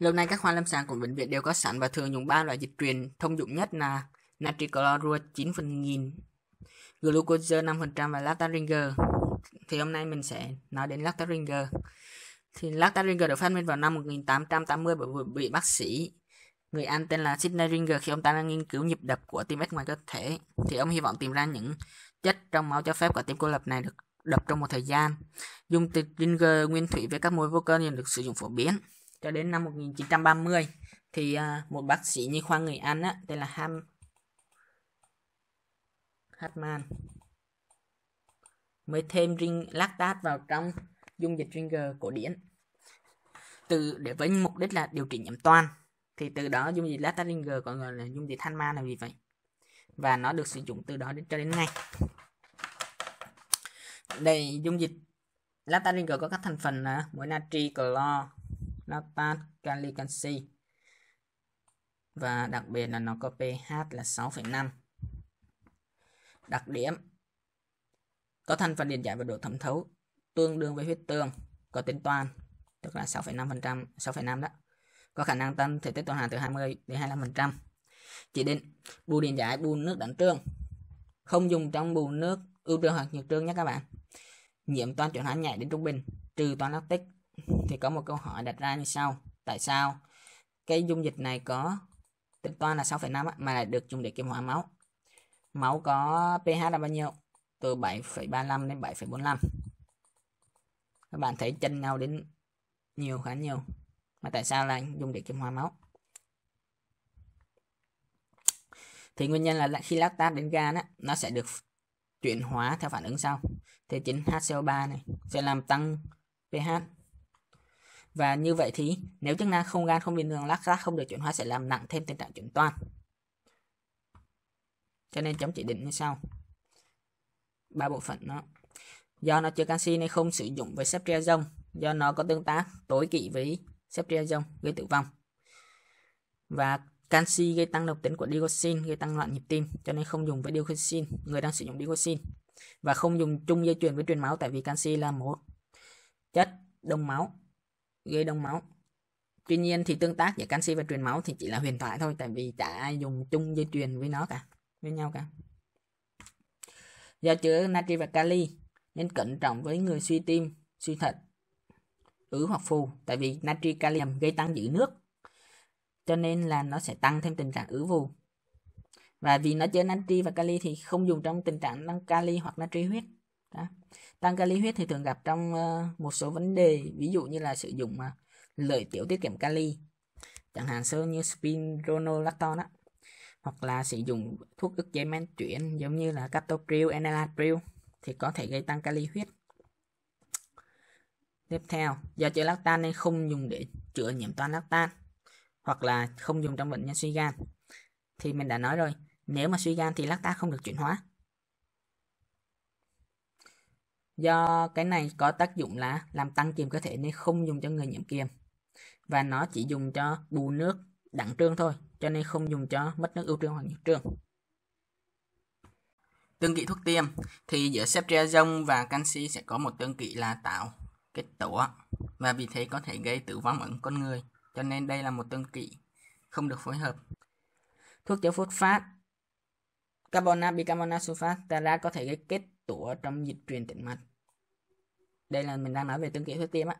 Lâu nay các khoa lâm sàng của bệnh viện đều có sẵn và thường dùng ba loại dịch truyền thông dụng nhất là natri natriclorua 9 phần nghìn, glucose 5% và lactaringer. Thì hôm nay mình sẽ nói đến lactaringer. Thì lactaringer được phát minh vào năm 1880 bởi một vị bác sĩ người Anh tên là Sidney Ringer khi ông ta đang nghiên cứu nhịp đập của tim mạch ngoài cơ thể thì ông hy vọng tìm ra những chất trong máu cho phép quả tim cô lập này được đập trong một thời gian. Dung từ Ringer nguyên thủy với các mối vô cơ nên được sử dụng phổ biến cho đến năm 1930 thì à, một bác sĩ nhi khoa người Anh á, tên là Ham Hartman mới thêm ring lactate vào trong dung dịch Ringer cổ điển từ để với mục đích là điều trị nhiễm toan thì từ đó dung dịch lactate Ringer còn gọi là dung dịch Hanma là gì vậy và nó được sử dụng từ đó đến cho đến nay đây dung dịch lactate Ringer có các thành phần là muối natri clo lactat, kali canxi và đặc biệt là nó có pH là 6,5. Đặc điểm có thành phần điện giải và độ thẩm thấu tương đương với huyết tương có tính toan tức là 6,5% 6,5 đó có khả năng tăng thể tích tuần hoàn từ 20 đến 25% chỉ định bù điện giải bù nước đánh trương không dùng trong bù nước ưu trương hoặc nhược trương nhé các bạn nhiễm toàn chuyển hóa nhẹ đến trung bình trừ toàn lactic thì có một câu hỏi đặt ra như sau tại sao cái dung dịch này có tính toán là 6,5 mà lại được dùng để kiểm hóa máu máu có pH là bao nhiêu từ 7,35 đến 7,45 các bạn thấy chân nhau đến nhiều khá nhiều mà tại sao lại dùng để kiểm hóa máu thì nguyên nhân là khi lactat đến gan á, nó sẽ được chuyển hóa theo phản ứng sau thì chính HCO3 này sẽ làm tăng pH và như vậy thì nếu chức năng không gan không bình thường lắc rác không được chuyển hóa sẽ làm nặng thêm tình trạng chuyển toan. Cho nên chấm chỉ định như sau. Ba bộ phận nó. Do nó chứa canxi nên không sử dụng với ceftriaxone, do nó có tương tác tối kỵ với ceftriaxone gây tử vong. Và canxi gây tăng độc tính của digoxin gây tăng loạn nhịp tim cho nên không dùng với digoxin người đang sử dụng digoxin và không dùng chung dây chuyền với truyền máu tại vì canxi là một chất đông máu gây đông máu tuy nhiên thì tương tác giữa canxi và truyền máu thì chỉ là huyền thoại thôi tại vì chả ai dùng chung dây truyền với nó cả với nhau cả do chứa natri và kali nên cẩn trọng với người suy tim suy thận ứ hoặc phù tại vì natri kalium gây tăng giữ nước cho nên là nó sẽ tăng thêm tình trạng ứ phù và vì nó chứa natri và kali thì không dùng trong tình trạng tăng kali hoặc natri huyết đó. tăng kali huyết thì thường gặp trong ờ, một số vấn đề ví dụ như là sử dụng ờ, lợi tiểu tiết kiệm kali chẳng hạn sơn như spironolactone á hoặc là sử dụng thuốc ức chế men chuyển giống như là captopril enalapril thì có thể gây tăng kali huyết tiếp theo do chữa lactan nên không dùng để chữa nhiễm toan lactan hoặc là không dùng trong bệnh nhân suy gan thì mình đã nói rồi nếu mà suy gan thì lactan không được chuyển hóa do cái này có tác dụng là làm tăng kiềm cơ thể nên không dùng cho người nhiễm kiềm và nó chỉ dùng cho bù nước đẳng trương thôi cho nên không dùng cho mất nước ưu trương hoặc nhiệt trương tương kỵ thuốc tiêm thì giữa ceftriaxone và canxi sẽ có một tương kỵ là tạo kết tổ và vì thế có thể gây tử vong ở con người cho nên đây là một tương kỵ không được phối hợp thuốc chống phốt phát carbonat bicarbonat sulfat talat có thể gây kết tủa trong dịch truyền tĩnh mạch đây là mình đang nói về tương kiểu huyết tiêm á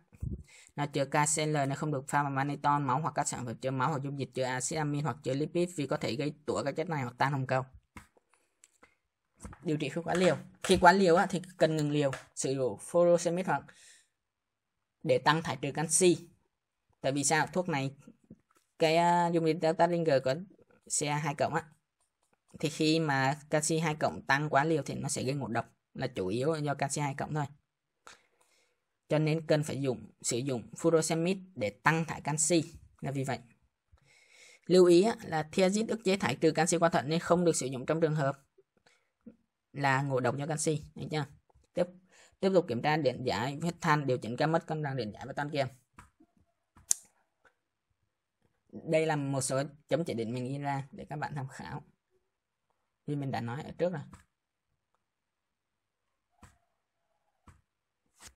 nó chứa KCL này không được pha vào maneton máu hoặc các sản phẩm chứa máu hoặc dung dịch chứa axit amin hoặc chứa lipid vì có thể gây tủa các chất này hoặc tan hồng cầu điều trị khi quá liều khi quá liều á, thì cần ngừng liều sử dụng furosemide hoặc để tăng thải trừ canxi tại vì sao thuốc này cái uh, dung dịch delta ringer có ca 2 cộng á thì khi mà canxi 2 cộng tăng quá liều thì nó sẽ gây ngộ độc là chủ yếu do canxi 2 cộng thôi cho nên cần phải dùng sử dụng furosemide để tăng thải canxi là vì vậy. Lưu ý là thiazid ức chế thải trừ canxi qua thận nên không được sử dụng trong trường hợp là ngộ độc do canxi, được chưa? Tiếp tiếp tục kiểm tra điện giải huyết thanh điều chỉnh các mất cân bằng điện giải và toan kiềm đây là một số chấm chỉ định mình ghi ra để các bạn tham khảo như mình đã nói ở trước rồi